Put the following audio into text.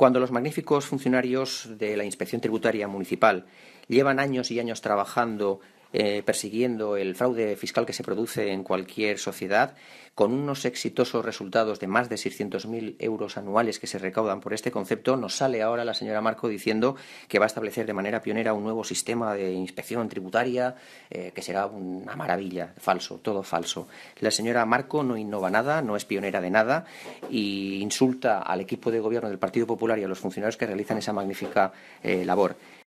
Cuando los magníficos funcionarios de la Inspección Tributaria Municipal llevan años y años trabajando eh, persiguiendo el fraude fiscal que se produce en cualquier sociedad, con unos exitosos resultados de más de 600.000 euros anuales que se recaudan por este concepto, nos sale ahora la señora Marco diciendo que va a establecer de manera pionera un nuevo sistema de inspección tributaria, eh, que será una maravilla, falso, todo falso. La señora Marco no innova nada, no es pionera de nada y insulta al equipo de gobierno del Partido Popular y a los funcionarios que realizan esa magnífica eh, labor.